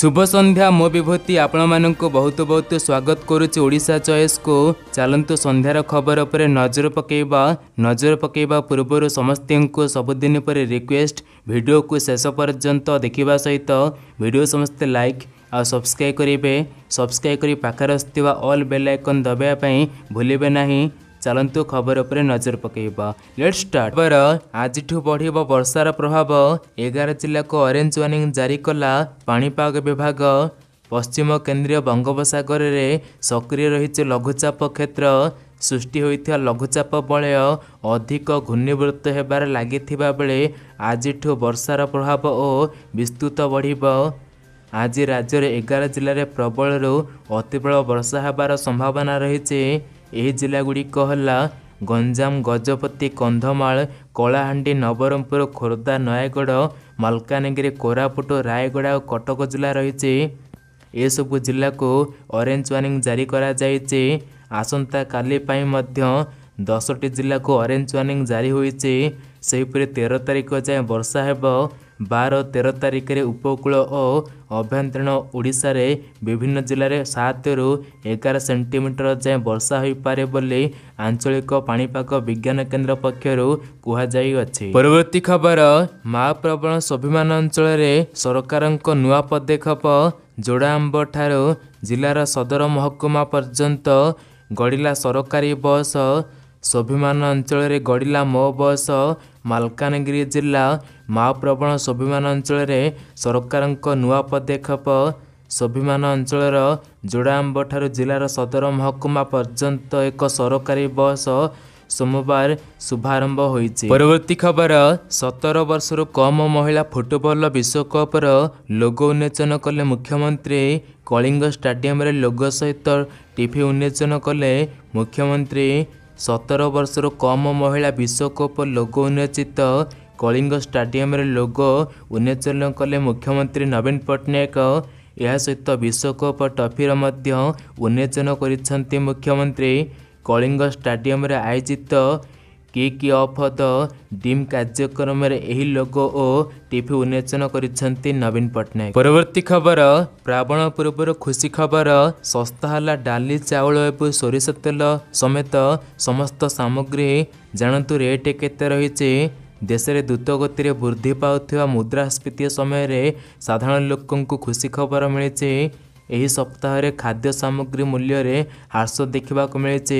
শুভ সন্ধ্যা মো বিভূতি আপনার বহুত বহুত স্বাগত করুছি ওড়শা চয়েসকু চালু সন্ধ্যার খবর উপরে নজর পকাইবা নজর পকাইবা পূর্বর সমস্ত সবুদিন পরে রিকোয়েস্ট ভিডিওকু শেষ পর্যন্ত দেখা সহিত ভিডিও সমস্তে লাইক ଆଉ ସବସ୍କ୍ରାଇବ୍ କରିବେ ସବସ୍କ୍ରାଇବ୍ କରି ପାଖରେ ଆସୁଥିବା ଅଲ୍ ବେଲ୍ ଆଇକନ୍ ଦବାଇବା ପାଇଁ ଭୁଲିବେ ନାହିଁ ଚାଲନ୍ତୁ ଖବର ଉପରେ ନଜର ପକାଇବ ଲେଟ୍ ଷ୍ଟାର୍ଟ ଖବର ଆଜିଠୁ ବଢ଼ିବ ବର୍ଷାର ପ୍ରଭାବ ଏଗାର ଜିଲ୍ଲାକୁ ଅରେଞ୍ଜ ୱାର୍ଣ୍ଣିଂ ଜାରି କଲା ପାଣିପାଗ ବିଭାଗ ପଶ୍ଚିମ କେନ୍ଦ୍ରୀୟ ବଙ୍ଗୋପସାଗରରେ ସକ୍ରିୟ ରହିଛି ଲଘୁଚାପ କ୍ଷେତ୍ର ସୃଷ୍ଟି ହୋଇଥିବା ଲଘୁଚାପ ବଳୟ ଅଧିକ ଘୂର୍ଣ୍ଣିବୃତ୍ତ ହେବାରେ ଲାଗିଥିବା ବେଳେ ଆଜିଠୁ ବର୍ଷାର ପ୍ରଭାବ ଓ ବିସ୍ତୃତ ବଢ଼ିବ ଆଜି ରାଜ୍ୟର ଏଗାର ଜିଲ୍ଲାରେ ପ୍ରବଳରୁ ଅତିପ୍ରବଳ ବର୍ଷା ହେବାର ସମ୍ଭାବନା ରହିଛି ଏହି ଜିଲ୍ଲାଗୁଡ଼ିକ ହେଲା ଗଞ୍ଜାମ ଗଜପତି କନ୍ଧମାଳ କଳାହାଣ୍ଡି ନବରଙ୍ଗପୁର ଖୋର୍ଦ୍ଧା ନୟାଗଡ଼ ମାଲକାନଗିରି କୋରାପୁଟ ରାୟଗଡ଼ା ଓ କଟକ ଜିଲ୍ଲା ରହିଛି ଏସବୁ ଜିଲ୍ଲାକୁ ଅରେଞ୍ଜ ୱାର୍ଣ୍ଣିଂ ଜାରି କରାଯାଇଛି ଆସନ୍ତାକାଲି ପାଇଁ ମଧ୍ୟ ଦଶଟି ଜିଲ୍ଲାକୁ ଅରେଞ୍ଜ ୱାର୍ଣ୍ଣିଂ ଜାରି ହୋଇଛି ସେହିପରି ତେର ତାରିଖ ଯାଏଁ ବର୍ଷା ହେବ ବାର ତେର ତାରିଖରେ ଉପକୂଳ ଓ ଆଭ୍ୟନ୍ତରୀଣ ଓଡ଼ିଶାରେ ବିଭିନ୍ନ ଜିଲ୍ଲାରେ ସାତରୁ ଏଗାର ସେଣ୍ଟିମିଟର ଯାଏଁ ବର୍ଷା ହୋଇପାରେ ବୋଲି ଆଞ୍ଚଳିକ ପାଣିପାଗ ବିଜ୍ଞାନ କେନ୍ଦ୍ର ପକ୍ଷରୁ କୁହାଯାଇଅଛି ପରବର୍ତ୍ତୀ ଖବର ମାଓ ସ୍ୱାଭିମାନ ଅଞ୍ଚଳରେ ସରକାରଙ୍କ ନୂଆ ପଦକ୍ଷେପ ଯୋଡ଼ାମ୍ବ ଠାରୁ ଜିଲ୍ଲାର ସଦର ମହକୁମା ପର୍ଯ୍ୟନ୍ତ ଗଡ଼ିଲା ସରକାରୀ ବସ୍ ସ୍ୱାଭିମାନ ଅଞ୍ଚଳରେ ଗଡ଼ିଲା ମୋ ବସ୍ ମାଲକାନଗିରି ଜିଲ୍ଲା ମାଓପ୍ରବଣ ସ୍ୱାଭିମାନ ଅଞ୍ଚଳରେ ସରକାରଙ୍କ ନୂଆ ପଦକ୍ଷେପ ସ୍ୱାଭିମାନ ଅଞ୍ଚଳର ଯୋଡ଼ାମ୍ବଠାରୁ ଜିଲ୍ଲାର ସଦର ମହକୁମା ପର୍ଯ୍ୟନ୍ତ ଏକ ସରକାରୀ ବସ୍ ସୋମବାର ଶୁଭାରମ୍ଭ ହୋଇଛି ପରବର୍ତ୍ତୀ ଖବର ସତର ବର୍ଷରୁ କମ୍ ମହିଳା ଫୁଟବଲ ବିଶ୍ୱକପ୍ର ଲୋଗୋ ଉନ୍ମୋଚନ କଲେ ମୁଖ୍ୟମନ୍ତ୍ରୀ କଳିଙ୍ଗ ଷ୍ଟାଡିୟମରେ ଲୋଗୋ ସହିତ ଟିଭି ଉନ୍ମୋଚନ କଲେ ମୁଖ୍ୟମନ୍ତ୍ରୀ ସତର ବର୍ଷରୁ କମ୍ ମହିଳା ବିଶ୍ୱକପ୍ ଲୋଗୋ ଉନ୍ମୋଚିତ କଳିଙ୍ଗ ଷ୍ଟାଡିୟମରେ ଲୋଗୋ ଉନ୍ମୋଚନ କଲେ ମୁଖ୍ୟମନ୍ତ୍ରୀ ନବୀନ ପଟ୍ଟନାୟକ ଏହା ସହିତ ବିଶ୍ୱକପ୍ ଟ୍ରଫିର ମଧ୍ୟ ଉନ୍ମୋଚନ କରିଛନ୍ତି ମୁଖ୍ୟମନ୍ତ୍ରୀ କଳିଙ୍ଗ ଷ୍ଟାଡିୟମରେ ଆୟୋଜିତ କିକ୍ ଅଫ୍ ଦ ଡିମ୍ କାର୍ଯ୍ୟକ୍ରମରେ ଏହି ଲୋଗୋ ଓ ଟିଭି ଉନ୍ମୋଚନ କରିଛନ୍ତି ନବୀନ ପଟ୍ଟନାୟକ ପରବର୍ତ୍ତୀ ଖବର ଶ୍ରାବଣ ପୂର୍ବରୁ ଖୁସି ଖବର ଶସ୍ତା ହେଲା ଡାଲି ଚାଉଳ ଏବଂ ସୋରିଷ ତେଲ ସମେତ ସମସ୍ତ ସାମଗ୍ରୀ ଜାଣନ୍ତୁ ରେଟ୍ କେତେ ରହିଛି ଦେଶରେ ଦ୍ରୁତଗତିରେ ବୃଦ୍ଧି ପାଉଥିବା ମୁଦ୍ରାସ୍ଫୀତି ସମୟରେ ସାଧାରଣ ଲୋକଙ୍କୁ ଖୁସି ଖବର ମିଳିଛି ଏହି ସପ୍ତାହରେ ଖାଦ୍ୟ ସାମଗ୍ରୀ ମୂଲ୍ୟରେ ହ୍ରାସ ଦେଖିବାକୁ ମିଳିଛି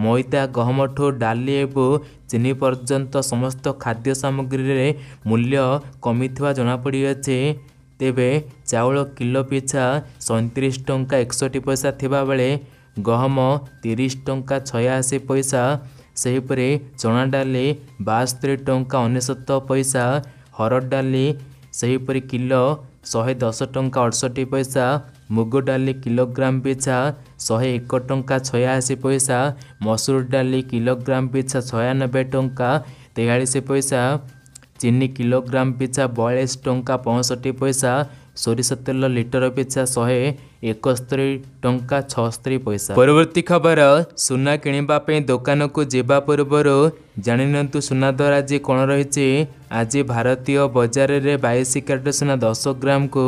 ମଇଦା ଗହମଠୁ ଡାଲି ଏବଂ ଚିନି ପର୍ଯ୍ୟନ୍ତ ସମସ୍ତ ଖାଦ୍ୟ ସାମଗ୍ରୀରେ ମୂଲ୍ୟ କମିଥିବା ଜଣାପଡ଼ିଅଛି ତେବେ ଚାଉଳ କିଲୋ ପିଛା ସଇଁତିରିଶ ଟଙ୍କା ଏକଷଠି ପଇସା ଥିବାବେଳେ ଗହମ ତିରିଶ ଟଙ୍କା ଛୟାଅଶୀ ପଇସା ସେହିପରି ଚଣା ଡାଲି ବାସ୍ତରି ଟଙ୍କା ଅନେଶତ ପଇସା ହରଡ଼ ଡାଲି ସେହିପରି କିଲୋ ଶହେ ଦଶ ଟଙ୍କା ଅଠଷଠି ପଇସା ମୁଗ ଡାଲି କିଲୋଗ୍ରାମ ପିଛା ଶହେ ଏକ ଟଙ୍କା ଛୟାଅଶୀ ପଇସା ମସୁର ଡାଲି କିଲୋଗ୍ରାମ ପିଛା ଛୟାନବେ ଟଙ୍କା ତେୟାଳିଶ ପଇସା ଚିନି କିଲୋଗ୍ରାମ ପିଛା ବୟାଳିଶ ଟଙ୍କା ପଞ୍ଚଷଠି ପଇସା ସୋରିଷ ତେଲ ଲିଟର ପିଛା ଶହେ ଏକସ୍ତରି ଟଙ୍କା ଛଅସ୍ତରି ପଇସା ପରବର୍ତ୍ତୀ ଖବର ସୁନା କିଣିବା ପାଇଁ ଦୋକାନକୁ ଯିବା ପୂର୍ବରୁ ଜାଣି ନିଅନ୍ତୁ ସୁନା ଦର ଆଜି କ'ଣ ରହିଛି ଆଜି ଭାରତୀୟ ବଜାରରେ ବାଇଶ କ୍ୟାରେଟ୍ ସୁନା ଦଶ ଗ୍ରାମକୁ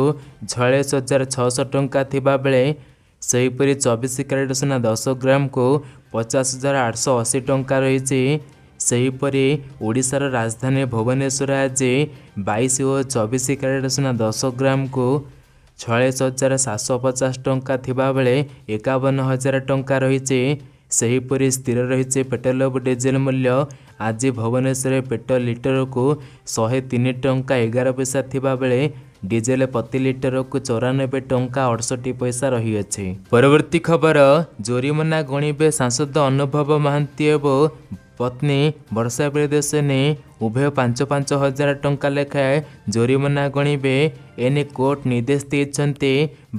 ଛୟାଳିଶ ହଜାର ଛଅଶହ ଟଙ୍କା ଥିବାବେଳେ ସେହିପରି ଚବିଶ କ୍ୟାରେଟ୍ ସୁନା ଦଶ ଗ୍ରାମକୁ ପଚାଶ ହଜାର ଆଠଶହ ଅଶୀ ଟଙ୍କା ରହିଛି ସେହିପରି ଓଡ଼ିଶାର ରାଜଧାନୀ ଭୁବନେଶ୍ୱର ଆଜି ବାଇଶ ଓ ଚବିଶ କ୍ୟାରେଟ୍ ସୁନା ଦଶ ଗ୍ରାମକୁ ଛୟାଳିଶ ହଜାର ସାତଶହ ପଚାଶ ଟଙ୍କା ଥିବାବେଳେ ଏକାବନ ହଜାର ଟଙ୍କା ରହିଛି ସେହିପରି ସ୍ଥିର ରହିଛି ପେଟ୍ରୋଲ ଓ ଡିଜେଲ ମୂଲ୍ୟ ଆଜି ଭୁବନେଶ୍ୱରରେ ପେଟ୍ରୋଲ ଲିଟରକୁ ଶହେ ତିନି ଟଙ୍କା ଏଗାର ପଇସା ଥିବାବେଳେ ଡିଜେଲ ପ୍ରତି ଲିଟରକୁ ଚଉରାନବେ ଟଙ୍କା ଅଠଷଠି ପଇସା ରହିଅଛି ପରବର୍ତ୍ତୀ ଖବର ଜୋରିମାନା ଗଣିବେ ସାଂସଦ ଅନୁଭବ ମହାନ୍ତି ଏବଂ ପତ୍ନୀ ବର୍ଷା ପ୍ରିୟଦର୍ଶନୀ ଉଭୟ ପାଞ୍ଚ ପାଞ୍ଚ ହଜାର ଟଙ୍କା ଲେଖାଏଁ ଜୋରିମାନା ଗଣିବେ ଏନେ କୋର୍ଟ ନିର୍ଦ୍ଦେଶ ଦେଇଛନ୍ତି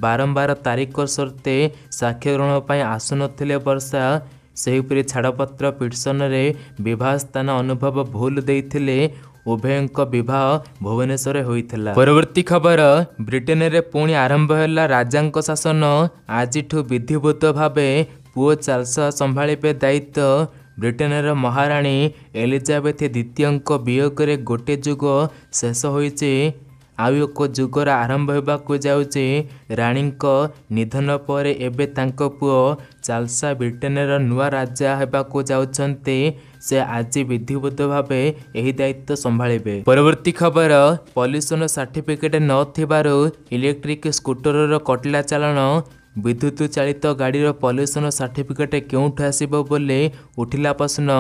ବାରମ୍ବାର ତାରିଖ ସର୍ତ୍ତେ ସାକ୍ଷ୍ୟ ଗ୍ରହଣ ପାଇଁ ଆସୁନଥିଲେ ବର୍ଷା ସେହିପରି ଛାଡ଼ପତ୍ର ପିଟିସନରେ ବିବାହ ସ୍ଥାନ ଅନୁଭବ ଭୁଲ ଦେଇଥିଲେ ଉଭୟଙ୍କ ବିବାହ ଭୁବନେଶ୍ୱରରେ ହୋଇଥିଲା ପରବର୍ତ୍ତୀ ଖବର ବ୍ରିଟେନରେ ପୁଣି ଆରମ୍ଭ ହେଲା ରାଜାଙ୍କ ଶାସନ ଆଜିଠୁ ବିଧିବୁତ ଭାବେ ପୁଅ ଚାଲସା ସମ୍ଭାଳିବେ ଦାୟିତ୍ୱ ବ୍ରିଟେନର ମହାରାଣୀ ଏଲିଜାବେଥ ଦ୍ୱିତୀୟଙ୍କ ବିୟୋଗରେ ଗୋଟିଏ ଯୁଗ ଶେଷ ହୋଇଛି ଆଉ ଏକ ଯୁଗର ଆରମ୍ଭ ହେବାକୁ ଯାଉଛି ରାଣୀଙ୍କ ନିଧନ ପରେ ଏବେ ତାଙ୍କ ପୁଅ ଚାଲସା ବ୍ରିଟେନର ନୂଆ ରାଜା ହେବାକୁ ଯାଉଛନ୍ତି ସେ ଆଜି ବିଧିବଦ୍ଧ ଭାବେ ଏହି ଦାୟିତ୍ୱ ସମ୍ଭାଳିବେ ପରବର୍ତ୍ତୀ ଖବର ପଲ୍ୟୁସନ ସାର୍ଟିଫିକେଟ୍ ନଥିବାରୁ ଇଲେକ୍ଟ୍ରିକ୍ ସ୍କୁଟରର କଟିଲା ଚାଳନ ବିଦ୍ୟୁତ ଚାଳିତ ଗାଡ଼ିର ପଲ୍ୟୁସନ୍ ସାର୍ଟିଫିକେଟ୍ କେଉଁଠୁ ଆସିବ ବୋଲି ଉଠିଲା ପ୍ରଶ୍ନ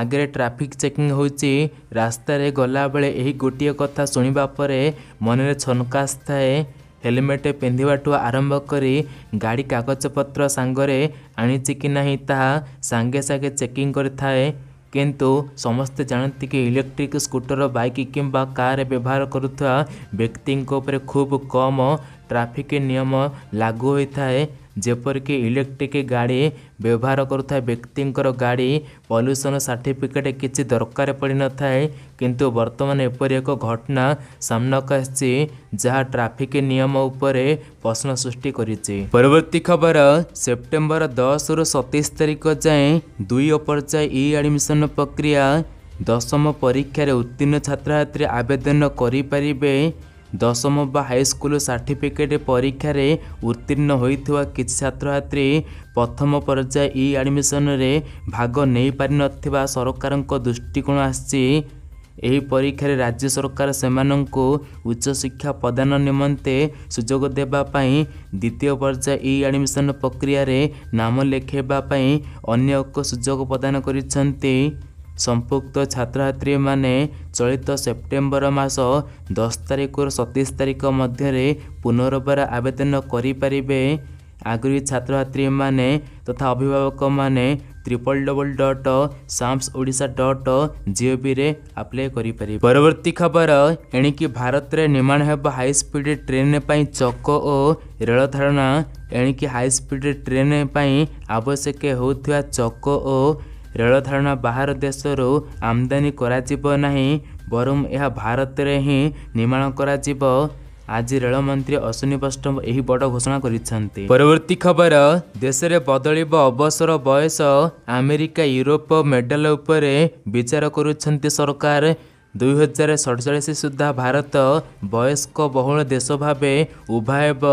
ଆଗରେ ଟ୍ରାଫିକ୍ ଚେକିଂ ହେଉଛି ରାସ୍ତାରେ ଗଲାବେଳେ ଏହି ଗୋଟିଏ କଥା ଶୁଣିବା ପରେ ମନରେ ଛନକା ଆସିଥାଏ ହେଲମେଟ ପିନ୍ଧିବାଠୁ ଆରମ୍ଭ କରି ଗାଡ଼ି କାଗଜପତ୍ର ସାଙ୍ଗରେ ଆଣିଛି କି ନାହିଁ ତାହା ସାଙ୍ଗେ ସାଙ୍ଗେ ଚେକିଂ କରିଥାଏ କିନ୍ତୁ ସମସ୍ତେ ଜାଣନ୍ତି କି ଇଲେକ୍ଟ୍ରିକ୍ ସ୍କୁଟର ବାଇକ୍ କିମ୍ବା କାର୍ ବ୍ୟବହାର କରୁଥିବା ବ୍ୟକ୍ତିଙ୍କ ଉପରେ ଖୁବ୍ କମ୍ ଟ୍ରାଫିକ୍ ନିୟମ ଲାଗୁ ହୋଇଥାଏ ଯେପରିକି ଇଲେକ୍ଟ୍ରିକ୍ ଗାଡ଼ି ବ୍ୟବହାର କରୁଥିବା ବ୍ୟକ୍ତିଙ୍କର ଗାଡ଼ି ପଲ୍ୟୁସନ୍ ସାର୍ଟିଫିକେଟ୍ କିଛି ଦରକାର ପଡ଼ିନଥାଏ କିନ୍ତୁ ବର୍ତ୍ତମାନ ଏପରି ଏକ ଘଟଣା ସାମ୍ନାକୁ ଆସିଛି ଯାହା ଟ୍ରାଫିକ୍ ନିୟମ ଉପରେ ପ୍ରଶ୍ନ ସୃଷ୍ଟି କରିଛି ପରବର୍ତ୍ତୀ ଖବର ସେପ୍ଟେମ୍ବର ଦଶରୁ ସତେଇଶ ତାରିଖ ଯାଏଁ ଦୁଇ ପର୍ଯ୍ୟାୟ ଇ ଆଡ଼ମିସନ୍ ପ୍ରକ୍ରିୟା ଦଶମ ପରୀକ୍ଷାରେ ଉତ୍ତୀର୍ଣ୍ଣ ଛାତ୍ରଛାତ୍ରୀ ଆବେଦନ କରିପାରିବେ ଦଶମ ବା ହାଇସ୍କୁଲ ସାର୍ଟିଫିକେଟ୍ ପରୀକ୍ଷାରେ ଉତ୍ତୀର୍ଣ୍ଣ ହୋଇଥିବା କିଛି ଛାତ୍ରଛାତ୍ରୀ ପ୍ରଥମ ପର୍ଯ୍ୟାୟ ଇ ଆଡ଼ମିସନରେ ଭାଗ ନେଇପାରିନଥିବା ସରକାରଙ୍କ ଦୃଷ୍ଟିକୋଣ ଆସିଛି ଏହି ପରୀକ୍ଷାରେ ରାଜ୍ୟ ସରକାର ସେମାନଙ୍କୁ ଉଚ୍ଚଶିକ୍ଷା ପ୍ରଦାନ ନିମନ୍ତେ ସୁଯୋଗ ଦେବା ପାଇଁ ଦ୍ୱିତୀୟ ପର୍ଯ୍ୟାୟ ଇ ଆଡ଼ମିସନ ପ୍ରକ୍ରିୟାରେ ନାମ ଲେଖାଇବା ପାଇଁ ଅନ୍ୟ ଏକ ସୁଯୋଗ ପ୍ରଦାନ କରିଛନ୍ତି ସମ୍ପୃକ୍ତ ଛାତ୍ରଛାତ୍ରୀମାନେ ଚଳିତ ସେପ୍ଟେମ୍ବର ମାସ ଦଶ ତାରିଖରୁ ସତେଇଶ ତାରିଖ ମଧ୍ୟରେ ପୁନର୍ବାର ଆବେଦନ କରିପାରିବେ ଆଗ୍ରହୀ ଛାତ୍ରଛାତ୍ରୀମାନେ ତଥା ଅଭିଭାବକମାନେ triple double dot SAMS Odisha dot ଜିଓବିରେ ଆପ୍ଲାଏ କରିପାରିବେ ପରବର୍ତ୍ତୀ ଖବର ଏଣିକି ଭାରତରେ ନିର୍ମାଣ ହେବ ହାଇସ୍ପିଡ଼ ଟ୍ରେନ୍ ପାଇଁ ଚକ ଓ ରେଳ ଧାରଣା ଏଣିକି ହାଇସ୍ପିଡ଼ ଟ୍ରେନ୍ ପାଇଁ ଆବଶ୍ୟକ ହେଉଥିବା ଚକ ଓ ରେଳ ଧାରଣା ବାହାର ଦେଶରୁ ଆମଦାନୀ କରାଯିବ ନାହିଁ ବରଂ ଏହା ଭାରତରେ ହିଁ ନିର୍ମାଣ କରାଯିବ ଆଜି ରେଳମନ୍ତ୍ରୀ ଅଶ୍ୱିନୀ ବୈଷ୍ଣବ ଏହି ବଡ଼ ଘୋଷଣା କରିଛନ୍ତି ପରବର୍ତ୍ତୀ ଖବର ଦେଶରେ ବଦଳିବ ଅବସର ବୟସ ଆମେରିକା ୟୁରୋପ ମେଡାଲ ଉପରେ ବିଚାର କରୁଛନ୍ତି ସରକାର ଦୁଇ ହଜାର ସଡ଼ଚାଳିଶ ସୁଦ୍ଧା ଭାରତ ବୟସ୍କ ବହୁଳ ଦେଶ ଭାବେ ଉଭା ହେବ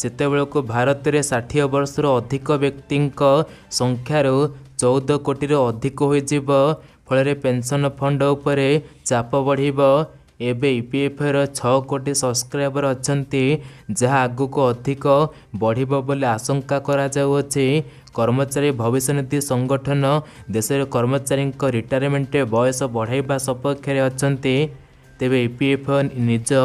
ସେତେବେଳକୁ ଭାରତରେ ଷାଠିଏ ବର୍ଷରୁ ଅଧିକ ବ୍ୟକ୍ତିଙ୍କ ସଂଖ୍ୟାରୁ ଚଉଦ କୋଟିରୁ ଅଧିକ ହୋଇଯିବ ଫଳରେ ପେନ୍ସନ୍ ଫଣ୍ଡ ଉପରେ ଚାପ ବଢ଼ିବ ଏବେ ଇ ପି ଇପିଏଫ୍ର ଛଅ କୋଟି ସବସ୍କ୍ରାଇବର୍ ଅଛନ୍ତି ଯାହା ଆଗକୁ ଅଧିକ ବଢ଼ିବ ବୋଲି ଆଶଙ୍କା କରାଯାଉଅଛି କର୍ମଚାରୀ ଭବିଷ୍ୟନିଧି ସଂଗଠନ ଦେଶରେ କର୍ମଚାରୀଙ୍କ ରିଟାୟାରମେଣ୍ଟ ବୟସ ବଢ଼ାଇବା ସପକ୍ଷରେ ଅଛନ୍ତି ତେବେ ଇ ପି ଇପିଏଫ୍ ନିଜ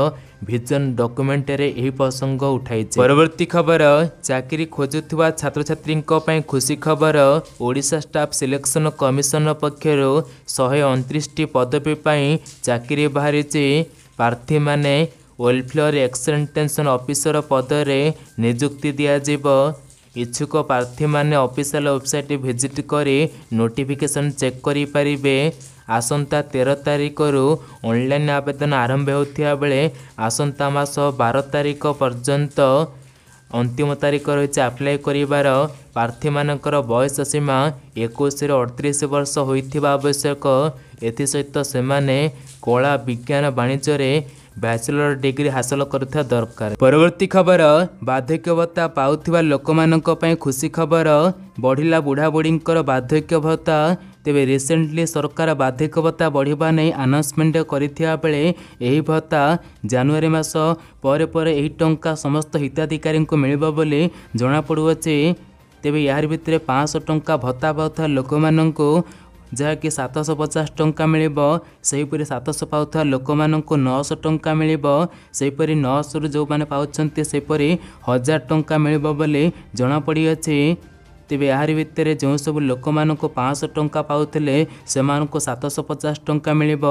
ଭିଜନ ଡକ୍ୟୁମେଣ୍ଟରେ ଏହି ପ୍ରସଙ୍ଗ ଉଠାଇଛି ପରବର୍ତ୍ତୀ ଖବର ଚାକିରି ଖୋଜୁଥିବା ଛାତ୍ରଛାତ୍ରୀଙ୍କ ପାଇଁ ଖୁସି ଖବର ଓଡ଼ିଶା ଷ୍ଟାଫ୍ ସିଲେକ୍ସନ କମିଶନ ପକ୍ଷରୁ ଶହେ ଅଣତିରିଶଟି ପଦବୀ ପାଇଁ ଚାକିରି ବାହାରିଛି ପ୍ରାର୍ଥୀମାନେ ୱେଲଫେୟାର ଏକ୍ସଟେନସନ୍ ଅଫିସର ପଦରେ ନିଯୁକ୍ତି ଦିଆଯିବ ଇଚ୍ଛୁକ ପ୍ରାର୍ଥୀମାନେ ଅଫିସିଆଲ ୱେବସାଇଟ ଭିଜିଟ୍ କରି ନୋଟିଫିକେସନ୍ ଚେକ୍ କରିପାରିବେ ଆସନ୍ତା ତେର ତାରିଖରୁ ଅନଲାଇନ୍ ଆବେଦନ ଆରମ୍ଭ ହେଉଥିବା ବେଳେ ଆସନ୍ତା ମାସ ବାର ତାରିଖ ପର୍ଯ୍ୟନ୍ତ ଅନ୍ତିମ ତାରିଖ ରହିଛି ଆପ୍ଲାଏ କରିବାର ପ୍ରାର୍ଥୀମାନଙ୍କର ବୟସ ସୀମା ଏକୋଇଶରୁ ଅଠତିରିଶ ବର୍ଷ ହୋଇଥିବା ଆବଶ୍ୟକ ଏଥିସହିତ ସେମାନେ କଳା ବିଜ୍ଞାନ ବାଣିଜ୍ୟରେ ବ୍ୟାଚଲର ଡିଗ୍ରୀ ହାସଲ କରିଥିବା ଦରକାର ପରବର୍ତ୍ତୀ ଖବର ବାର୍ଦ୍ଧକ୍ୟ ଭତ୍ତା ପାଉଥିବା ଲୋକମାନଙ୍କ ପାଇଁ ଖୁସି ଖବର ବଢ଼ିଲା ବୁଢ଼ାବୁଢ଼ୀଙ୍କର ବାର୍ଦ୍ଧକ୍ୟ ଭତ୍ତା ତେବେ ରିସେଣ୍ଟଲି ସରକାର ବାର୍ଦ୍ଧକ୍ୟ ଭତ୍ତା ବଢ଼ିବା ନେଇ ଆନାଉନ୍ସମେଣ୍ଟ କରିଥିବା ବେଳେ ଏହି ଭତ୍ତା ଜାନୁଆରୀ ମାସ ପରେ ପରେ ଏହି ଟଙ୍କା ସମସ୍ତ ହିତାଧିକାରୀଙ୍କୁ ମିଳିବ ବୋଲି ଜଣାପଡ଼ୁଅଛି ତେବେ ଏହାରି ଭିତରେ ପାଞ୍ଚଶହ ଟଙ୍କା ଭତ୍ତା ପାଉଥିବା ଲୋକମାନଙ୍କୁ ଯାହାକି ସାତଶହ ପଚାଶ ଟଙ୍କା ମିଳିବ ସେହିପରି ସାତଶହ ପାଉଥିବା ଲୋକମାନଙ୍କୁ ନଅଶହ ଟଙ୍କା ମିଳିବ ସେହିପରି ନଅଶହରୁ ଯେଉଁମାନେ ପାଉଛନ୍ତି ସେହିପରି ହଜାର ଟଙ୍କା ମିଳିବ ବୋଲି ଜଣାପଡ଼ିଅଛି ତେବେ ଏହାରି ଭିତରେ ଯେଉଁ ସବୁ ଲୋକମାନଙ୍କୁ ପାଞ୍ଚଶହ ଟଙ୍କା ପାଉଥିଲେ ସେମାନଙ୍କୁ ସାତଶହ ପଚାଶ ଟଙ୍କା ମିଳିବ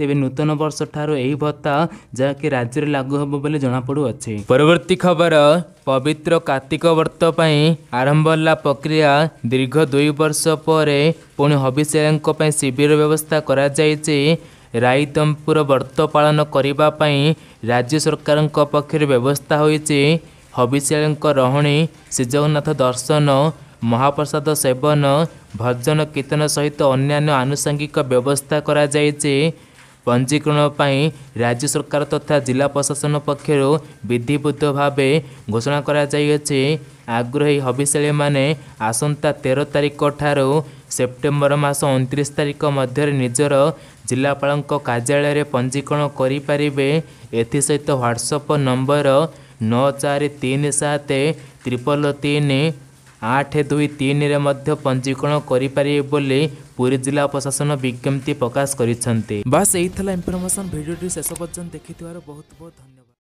ତେବେ ନୂତନ ବର୍ଷ ଠାରୁ ଏହି ଭତ୍ତା ଯାହାକି ରାଜ୍ୟରେ ଲାଗୁ ହେବ ବୋଲି ଜଣାପଡ଼ୁଅଛି ପରବର୍ତ୍ତୀ ଖବର ପବିତ୍ର କାର୍ତ୍ତିକ ବ୍ରତ ପାଇଁ ଆରମ୍ଭ ହେଲା ପ୍ରକ୍ରିୟା ଦୀର୍ଘ ଦୁଇ ବର୍ଷ ପରେ ପୁଣି ହବିଷ୍ୟାଙ୍କ ପାଇଁ ଶିବିର ବ୍ୟବସ୍ଥା କରାଯାଇଛି ରାଇତମ୍ପୁର ବ୍ରତ ପାଳନ କରିବା ପାଇଁ ରାଜ୍ୟ ସରକାରଙ୍କ ପକ୍ଷରେ ବ୍ୟବସ୍ଥା ହୋଇଛି ହବିଷ୍ୟାଳୀଙ୍କ ରହଣି ଶ୍ରୀଜଗନ୍ନାଥ ଦର୍ଶନ ମହାପ୍ରସାଦ ସେବନ ଭଜନ କୀର୍ତ୍ତନ ସହିତ ଅନ୍ୟାନ୍ୟ ଆନୁଷାଙ୍ଗିକ ବ୍ୟବସ୍ଥା କରାଯାଇଛି ପଞ୍ଜୀକରଣ ପାଇଁ ରାଜ୍ୟ ସରକାର ତଥା ଜିଲ୍ଲା ପ୍ରଶାସନ ପକ୍ଷରୁ ବିଧିବଦ୍ଧ ଭାବେ ଘୋଷଣା କରାଯାଇଅଛି ଆଗ୍ରହୀ ହବିଷ୍ୟାଳୀମାନେ ଆସନ୍ତା ତେର ତାରିଖଠାରୁ ସେପ୍ଟେମ୍ବର ମାସ ଅଣତିରିଶ ତାରିଖ ମଧ୍ୟରେ ନିଜର ଜିଲ୍ଲାପାଳଙ୍କ କାର୍ଯ୍ୟାଳୟରେ ପଞ୍ଜୀକରଣ କରିପାରିବେ ଏଥିସହିତ ହ୍ୱାଟ୍ସଆପ୍ ନମ୍ବର ନଅ ଚାରି ତିନି ସାତ ତ୍ରିପଲ ତିନି ଆଠ ଦୁଇ ତିନିରେ ମଧ୍ୟ ପଞ୍ଜୀକରଣ କରିପାରିବେ ବୋଲି ପୁରୀ ଜିଲ୍ଲା ପ୍ରଶାସନ ବିଜ୍ଞପ୍ତି ପ୍ରକାଶ କରିଛନ୍ତି ବାସ୍ ଏଇ ଥିଲା ଇନଫର୍ମେସନ୍ ଭିଡ଼ିଓଟି ଶେଷ ପର୍ଯ୍ୟନ୍ତ ଦେଖିଥିବାରୁ ବହୁତ ବହୁତ ଧନ୍ୟବାଦ